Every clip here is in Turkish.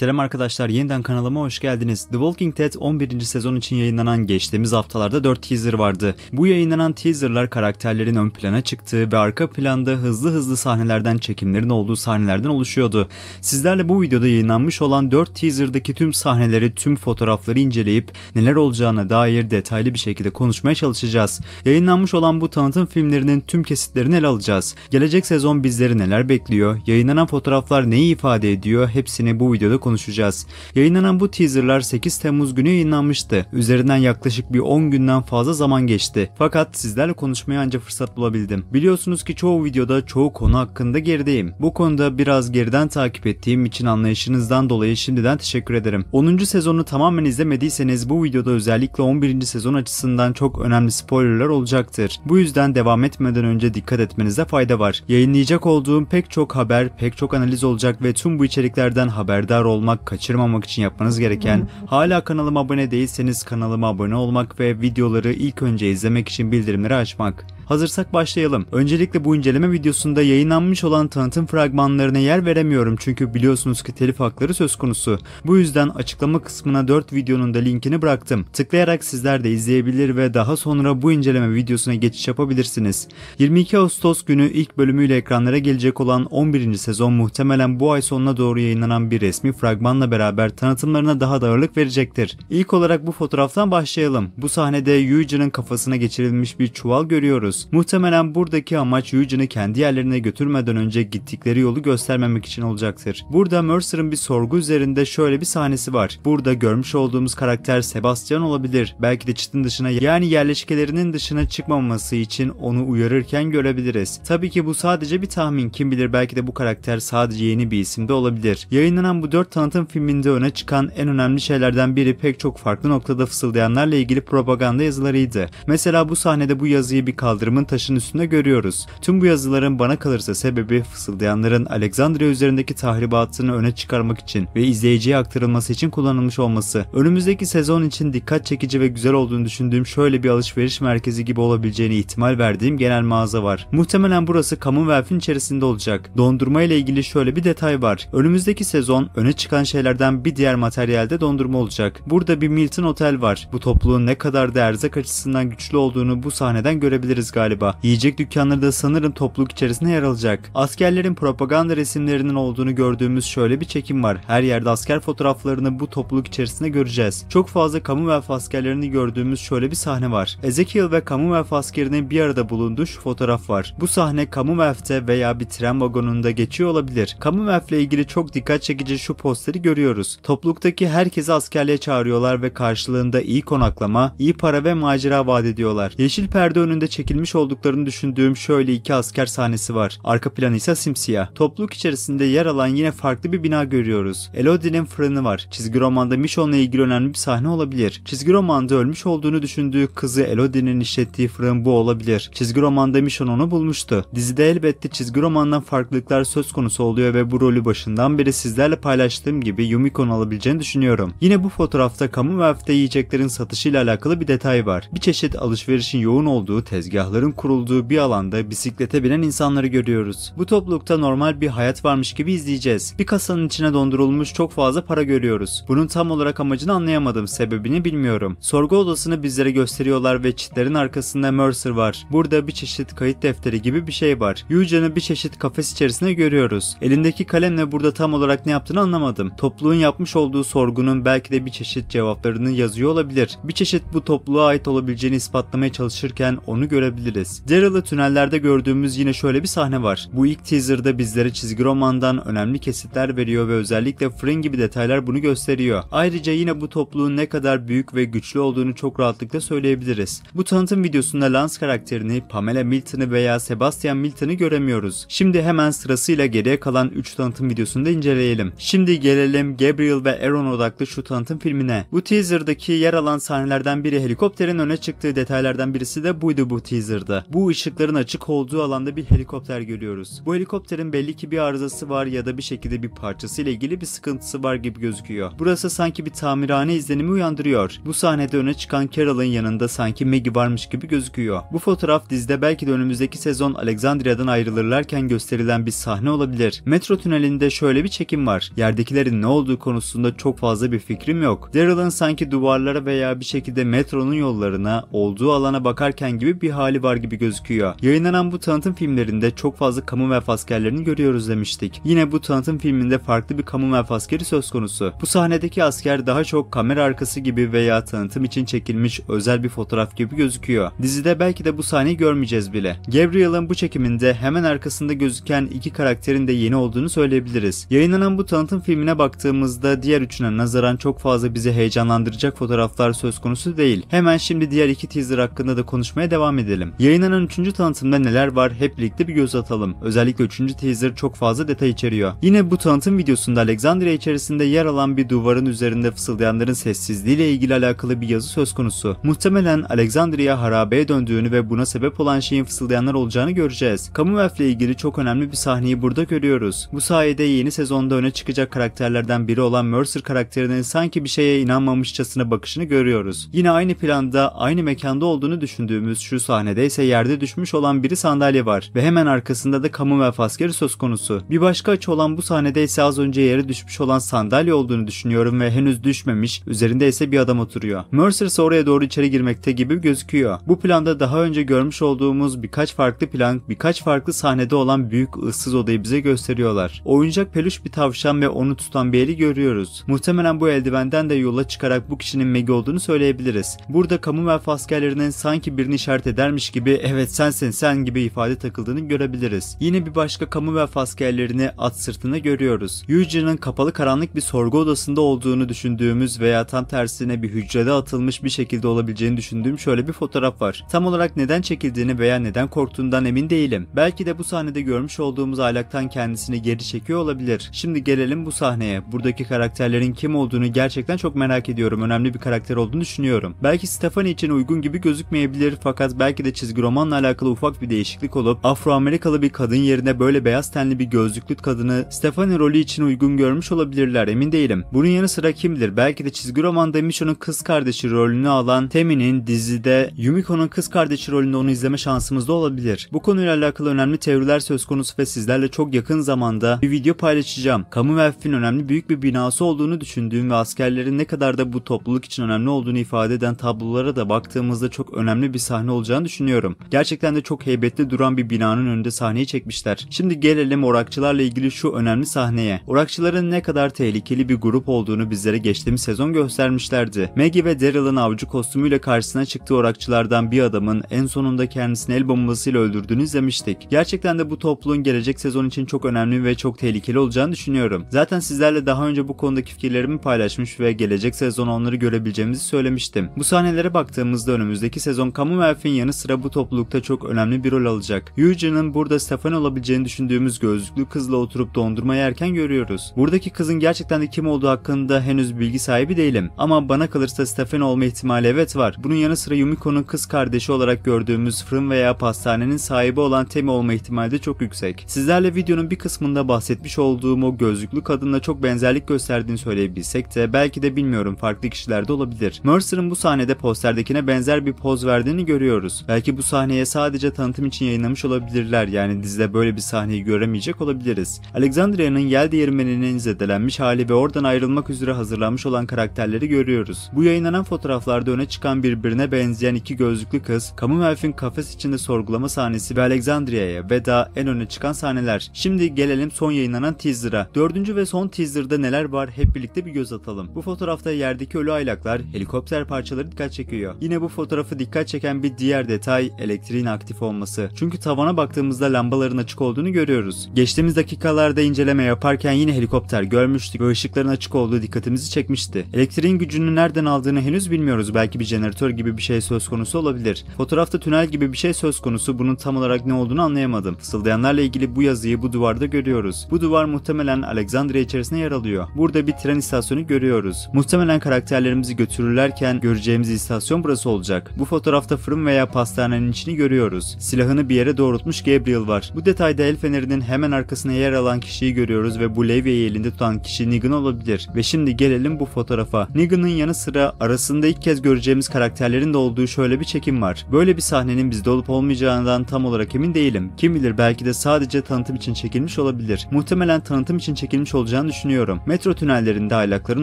Selam arkadaşlar yeniden kanalıma hoş geldiniz. The Walking Dead 11. sezon için yayınlanan geçtiğimiz haftalarda 4 teaser vardı. Bu yayınlanan teaserlar karakterlerin ön plana çıktığı ve arka planda hızlı hızlı sahnelerden çekimlerin olduğu sahnelerden oluşuyordu. Sizlerle bu videoda yayınlanmış olan 4 teaserdaki tüm sahneleri tüm fotoğrafları inceleyip neler olacağına dair detaylı bir şekilde konuşmaya çalışacağız. Yayınlanmış olan bu tanıtım filmlerinin tüm kesitlerini ele alacağız. Gelecek sezon bizleri neler bekliyor, yayınlanan fotoğraflar neyi ifade ediyor hepsini bu videoda konuşacağız konuşacağız. Yayınlanan bu teaserlar 8 Temmuz günü yayınlanmıştı. Üzerinden yaklaşık bir 10 günden fazla zaman geçti. Fakat sizlerle konuşmaya anca fırsat bulabildim. Biliyorsunuz ki çoğu videoda çoğu konu hakkında gerideyim. Bu konuda biraz geriden takip ettiğim için anlayışınızdan dolayı şimdiden teşekkür ederim. 10. sezonu tamamen izlemediyseniz bu videoda özellikle 11. sezon açısından çok önemli spoilerlar olacaktır. Bu yüzden devam etmeden önce dikkat etmenize fayda var. Yayınlayacak olduğum pek çok haber, pek çok analiz olacak ve tüm bu içeriklerden haberdar olmanız olmak, kaçırmamak için yapmanız gereken hala kanalıma abone değilseniz kanalıma abone olmak ve videoları ilk önce izlemek için bildirimleri açmak. Hazırsak başlayalım. Öncelikle bu inceleme videosunda yayınlanmış olan tanıtım fragmanlarına yer veremiyorum çünkü biliyorsunuz ki telif hakları söz konusu. Bu yüzden açıklama kısmına 4 videonun da linkini bıraktım. Tıklayarak sizler de izleyebilir ve daha sonra bu inceleme videosuna geçiş yapabilirsiniz. 22 Ağustos günü ilk bölümüyle ekranlara gelecek olan 11. sezon muhtemelen bu ay sonuna doğru yayınlanan bir resmi fragmanla beraber tanıtımlarına daha da ağırlık verecektir. İlk olarak bu fotoğraftan başlayalım. Bu sahnede Yuji'nin kafasına geçirilmiş bir çuval görüyoruz. Muhtemelen buradaki amaç Eugene'i kendi yerlerine götürmeden önce gittikleri yolu göstermemek için olacaktır. Burada Mercer'ın bir sorgu üzerinde şöyle bir sahnesi var. Burada görmüş olduğumuz karakter Sebastian olabilir. Belki de çitin dışına yani yerleşkelerinin dışına çıkmaması için onu uyarırken görebiliriz. Tabii ki bu sadece bir tahmin. Kim bilir belki de bu karakter sadece yeni bir isimde olabilir. Yayınlanan bu dört tanıtım filminde öne çıkan en önemli şeylerden biri pek çok farklı noktada fısıldayanlarla ilgili propaganda yazılarıydı. Mesela bu sahnede bu yazıyı bir kaldırım kırımın taşın üstünde görüyoruz. Tüm bu yazıların bana kalırsa sebebi fısıldayanların Alexandria üzerindeki tahribatını öne çıkarmak için ve izleyiciye aktarılması için kullanılmış olması. Önümüzdeki sezon için dikkat çekici ve güzel olduğunu düşündüğüm şöyle bir alışveriş merkezi gibi olabileceğini ihtimal verdiğim genel mağaza var. Muhtemelen burası Commonwealth'in içerisinde olacak. Dondurma ile ilgili şöyle bir detay var. Önümüzdeki sezon öne çıkan şeylerden bir diğer materyalde dondurma olacak. Burada bir Milton Otel var. Bu topluluğun ne kadar da erzak açısından güçlü olduğunu bu sahneden görebiliriz galiba galiba. Yiyecek dükkanları da sanırım topluluk içerisinde yer alacak. Askerlerin propaganda resimlerinin olduğunu gördüğümüz şöyle bir çekim var. Her yerde asker fotoğraflarını bu topluluk içerisinde göreceğiz. Çok fazla Commonwealth askerlerini gördüğümüz şöyle bir sahne var. Ezekiel ve Commonwealth askerinin bir arada bulunduğu şu fotoğraf var. Bu sahne Commonwealth'te veya bir tren vagonunda geçiyor olabilir. Commonwealth ile ilgili çok dikkat çekici şu posteri görüyoruz. Topluluktaki herkesi askerliğe çağırıyorlar ve karşılığında iyi konaklama, iyi para ve macera vaat ediyorlar. Yeşil perde önünde çekilmiş çekilmiş olduklarını düşündüğüm şöyle iki asker sahnesi var. Arka planı ise simsiyah. Topluluk içerisinde yer alan yine farklı bir bina görüyoruz. Elodie'nin fırını var. Çizgi romanda ile ilgili önemli bir sahne olabilir. Çizgi romanda ölmüş olduğunu düşündüğü kızı Elodie'nin işlettiği fırın bu olabilir. Çizgi romanda Michon onu bulmuştu. Dizide elbette çizgi romandan farklılıklar söz konusu oluyor ve bu rolü başından beri sizlerle paylaştığım gibi Yumiko'nun alabileceğini düşünüyorum. Yine bu fotoğrafta kamu ve yiyeceklerin satışıyla alakalı bir detay var. Bir çeşit alışverişin yoğun olduğu tezgah tezgahların kurulduğu bir alanda bisiklete binen insanları görüyoruz. Bu toplulukta normal bir hayat varmış gibi izleyeceğiz. Bir kasanın içine dondurulmuş çok fazla para görüyoruz. Bunun tam olarak amacını anlayamadım, sebebini bilmiyorum. Sorgu odasını bizlere gösteriyorlar ve çitlerin arkasında Mercer var. Burada bir çeşit kayıt defteri gibi bir şey var. Yujan'ı bir çeşit kafes içerisinde görüyoruz. Elindeki kalemle burada tam olarak ne yaptığını anlamadım. Topluluğun yapmış olduğu sorgunun belki de bir çeşit cevaplarını yazıyor olabilir. Bir çeşit bu topluluğa ait olabileceğini ispatlamaya çalışırken onu görebiliriz görebiliriz. Daryl'ı tünellerde gördüğümüz yine şöyle bir sahne var. Bu ilk teaserda bizlere çizgi romandan önemli kesitler veriyor ve özellikle Fring gibi detaylar bunu gösteriyor. Ayrıca yine bu topluluğun ne kadar büyük ve güçlü olduğunu çok rahatlıkla söyleyebiliriz. Bu tanıtım videosunda Lance karakterini, Pamela Milton'ı veya Sebastian Milton'ı göremiyoruz. Şimdi hemen sırasıyla geriye kalan 3 tanıtım videosunu da inceleyelim. Şimdi gelelim Gabriel ve Aaron odaklı şu tanıtım filmine. Bu teaserdaki yer alan sahnelerden biri helikopterin öne çıktığı detaylardan birisi de buydu bu teaser Caesar'da. Bu ışıkların açık olduğu alanda bir helikopter görüyoruz. Bu helikopterin belli ki bir arızası var ya da bir şekilde bir parçası ile ilgili bir sıkıntısı var gibi gözüküyor. Burası sanki bir tamirhane izlenimi uyandırıyor. Bu sahnede öne çıkan Carol'ın yanında sanki Maggie varmış gibi gözüküyor. Bu fotoğraf dizide belki de önümüzdeki sezon Alexandria'dan ayrılırlarken gösterilen bir sahne olabilir. Metro tünelinde şöyle bir çekim var. Yerdekilerin ne olduğu konusunda çok fazla bir fikrim yok. Daryl'ın sanki duvarlara veya bir şekilde metronun yollarına, olduğu alana bakarken gibi bir hali potansiyeli var gibi gözüküyor. Yayınlanan bu tanıtım filmlerinde çok fazla Commonwealth askerlerini görüyoruz demiştik. Yine bu tanıtım filminde farklı bir Commonwealth askeri söz konusu. Bu sahnedeki asker daha çok kamera arkası gibi veya tanıtım için çekilmiş özel bir fotoğraf gibi gözüküyor. Dizide belki de bu sahneyi görmeyeceğiz bile. Gabriel'ın bu çekiminde hemen arkasında gözüken iki karakterin de yeni olduğunu söyleyebiliriz. Yayınlanan bu tanıtım filmine baktığımızda diğer üçüne nazaran çok fazla bizi heyecanlandıracak fotoğraflar söz konusu değil. Hemen şimdi diğer iki teaser hakkında da konuşmaya devam edelim bahsedelim. Yayınlanan 3. tanıtımda neler var hep birlikte bir göz atalım. Özellikle 3. teaser çok fazla detay içeriyor. Yine bu tanıtım videosunda Alexandria içerisinde yer alan bir duvarın üzerinde fısıldayanların sessizliği ile ilgili alakalı bir yazı söz konusu. Muhtemelen Alexandria harabeye döndüğünü ve buna sebep olan şeyin fısıldayanlar olacağını göreceğiz. Commonwealth ile ilgili çok önemli bir sahneyi burada görüyoruz. Bu sayede yeni sezonda öne çıkacak karakterlerden biri olan Mercer karakterinin sanki bir şeye inanmamışçasına bakışını görüyoruz. Yine aynı planda, aynı mekanda olduğunu düşündüğümüz şu sahnede neredeyse yerde düşmüş olan biri sandalye var ve hemen arkasında da kamu ve askeri söz konusu. Bir başka açı olan bu sahnede ise az önce yere düşmüş olan sandalye olduğunu düşünüyorum ve henüz düşmemiş, üzerinde ise bir adam oturuyor. Mercer ise oraya doğru içeri girmekte gibi gözüküyor. Bu planda daha önce görmüş olduğumuz birkaç farklı plan, birkaç farklı sahnede olan büyük ıssız odayı bize gösteriyorlar. Oyuncak peluş bir tavşan ve onu tutan bir eli görüyoruz. Muhtemelen bu eldivenden de yola çıkarak bu kişinin Meg olduğunu söyleyebiliriz. Burada kamu ve askerlerinin sanki birini işaret edermiş gibi evet sensin sen gibi ifade takıldığını görebiliriz. Yine bir başka kamu Commonwealth askerlerini at sırtına görüyoruz. Eugene'ın kapalı karanlık bir sorgu odasında olduğunu düşündüğümüz veya tam tersine bir hücrede atılmış bir şekilde olabileceğini düşündüğüm şöyle bir fotoğraf var. Tam olarak neden çekildiğini veya neden korktuğundan emin değilim. Belki de bu sahnede görmüş olduğumuz aylaktan kendisini geri çekiyor olabilir. Şimdi gelelim bu sahneye. Buradaki karakterlerin kim olduğunu gerçekten çok merak ediyorum. Önemli bir karakter olduğunu düşünüyorum. Belki Stefani için uygun gibi gözükmeyebilir fakat belki de de çizgi romanla alakalı ufak bir değişiklik olup Afro-Amerikalı bir kadın yerine böyle beyaz tenli bir gözlüklü kadını Stephanie rolü için uygun görmüş olabilirler emin değilim. Bunun yanı sıra kimdir belki de çizgi romanda Micho'nun kız kardeşi rolünü alan Temi'nin dizide Yumiko'nun kız kardeşi rolünde onu izleme şansımız da olabilir. Bu konuyla alakalı önemli teoriler söz konusu ve sizlerle çok yakın zamanda bir video paylaşacağım. Commonwealth'in önemli büyük bir binası olduğunu düşündüğüm ve askerlerin ne kadar da bu topluluk için önemli olduğunu ifade eden tablolara da baktığımızda çok önemli bir sahne olacağını düşünüyorum düşünüyorum. Gerçekten de çok heybetli duran bir binanın önünde sahneyi çekmişler. Şimdi gelelim orakçılarla ilgili şu önemli sahneye. Orakçıların ne kadar tehlikeli bir grup olduğunu bizlere geçtiğimiz sezon göstermişlerdi. Maggie ve Daryl'ın avcı kostümüyle karşısına çıktığı orakçılardan bir adamın en sonunda kendisini el bombasıyla öldürdüğünü izlemiştik. Gerçekten de bu topluluğun gelecek sezon için çok önemli ve çok tehlikeli olacağını düşünüyorum. Zaten sizlerle daha önce bu konudaki fikirlerimi paylaşmış ve gelecek sezon onları görebileceğimizi söylemiştim. Bu sahnelere baktığımızda önümüzdeki sezon Commonwealth'in yanı sıra sıra bu toplulukta çok önemli bir rol alacak. Yuji'nin burada Stefan olabileceğini düşündüğümüz gözlüklü kızla oturup dondurma yerken görüyoruz. Buradaki kızın gerçekten de kim olduğu hakkında henüz bilgi sahibi değilim. Ama bana kalırsa Stefan olma ihtimali evet var. Bunun yanı sıra Yumiko'nun kız kardeşi olarak gördüğümüz fırın veya pastanenin sahibi olan Temi olma ihtimali de çok yüksek. Sizlerle videonun bir kısmında bahsetmiş olduğum o gözlüklü kadınla çok benzerlik gösterdiğini söyleyebilsek de belki de bilmiyorum farklı kişilerde olabilir. Mercer'ın bu sahnede posterdekine benzer bir poz verdiğini görüyoruz. Belki Belki bu sahneye sadece tanıtım için yayınlamış olabilirler yani dizide böyle bir sahneyi göremeyecek olabiliriz. Alexandria'nın yel değirmeninin zedelenmiş hali ve oradan ayrılmak üzere hazırlanmış olan karakterleri görüyoruz. Bu yayınlanan fotoğraflarda öne çıkan birbirine benzeyen iki gözlüklü kız, Commonwealth'in kafes içinde sorgulama sahnesi ve Alexandria'ya veda en öne çıkan sahneler. Şimdi gelelim son yayınlanan teaser'a. Dördüncü ve son teaser'da neler var hep birlikte bir göz atalım. Bu fotoğrafta yerdeki ölü aylaklar, helikopter parçaları dikkat çekiyor. Yine bu fotoğrafı dikkat çeken bir diğer detay detay elektriğin aktif olması. Çünkü tavana baktığımızda lambaların açık olduğunu görüyoruz. Geçtiğimiz dakikalarda inceleme yaparken yine helikopter görmüştük ve ışıkların açık olduğu dikkatimizi çekmişti. Elektriğin gücünü nereden aldığını henüz bilmiyoruz. Belki bir jeneratör gibi bir şey söz konusu olabilir. Fotoğrafta tünel gibi bir şey söz konusu. Bunun tam olarak ne olduğunu anlayamadım. Fısıldayanlarla ilgili bu yazıyı bu duvarda görüyoruz. Bu duvar muhtemelen Alexandria içerisinde yer alıyor. Burada bir tren istasyonu görüyoruz. Muhtemelen karakterlerimizi götürürlerken göreceğimiz istasyon burası olacak. Bu fotoğrafta fırın veya pasta hastanenin içini görüyoruz. Silahını bir yere doğrultmuş Gabriel var. Bu detayda el fenerinin hemen arkasına yer alan kişiyi görüyoruz ve bu levyeyi elinde tutan kişi Negan olabilir. Ve şimdi gelelim bu fotoğrafa. Negan'ın yanı sıra arasında ilk kez göreceğimiz karakterlerin de olduğu şöyle bir çekim var. Böyle bir sahnenin bizde olup olmayacağından tam olarak emin değilim. Kim bilir belki de sadece tanıtım için çekilmiş olabilir. Muhtemelen tanıtım için çekilmiş olacağını düşünüyorum. Metro tünellerinde aylakların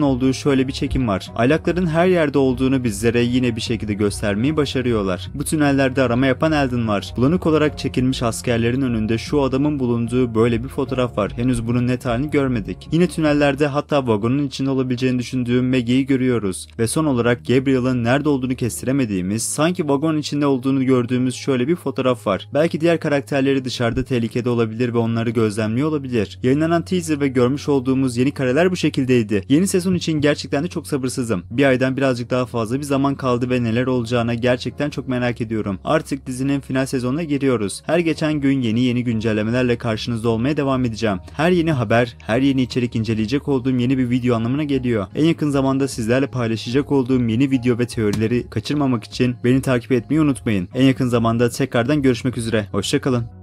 olduğu şöyle bir çekim var. Aylakların her yerde olduğunu bizlere yine bir şekilde göstermeyi başarıyorlar. Bu tüneller bölgelerde arama yapan Elden var. Bulanık olarak çekilmiş askerlerin önünde şu adamın bulunduğu böyle bir fotoğraf var. Henüz bunun net halini görmedik. Yine tünellerde hatta vagonun içinde olabileceğini düşündüğüm Maggie'yi görüyoruz. Ve son olarak Gabriel'ın nerede olduğunu kestiremediğimiz, sanki vagon içinde olduğunu gördüğümüz şöyle bir fotoğraf var. Belki diğer karakterleri dışarıda tehlikede olabilir ve onları gözlemliyor olabilir. Yayınlanan teaser ve görmüş olduğumuz yeni kareler bu şekildeydi. Yeni sezon için gerçekten de çok sabırsızım. Bir aydan birazcık daha fazla bir zaman kaldı ve neler olacağına gerçekten çok merak ediyorum. Artık dizinin final sezonuna giriyoruz. Her geçen gün yeni yeni güncellemelerle karşınızda olmaya devam edeceğim. Her yeni haber, her yeni içerik inceleyecek olduğum yeni bir video anlamına geliyor. En yakın zamanda sizlerle paylaşacak olduğum yeni video ve teorileri kaçırmamak için beni takip etmeyi unutmayın. En yakın zamanda tekrardan görüşmek üzere. Hoşçakalın.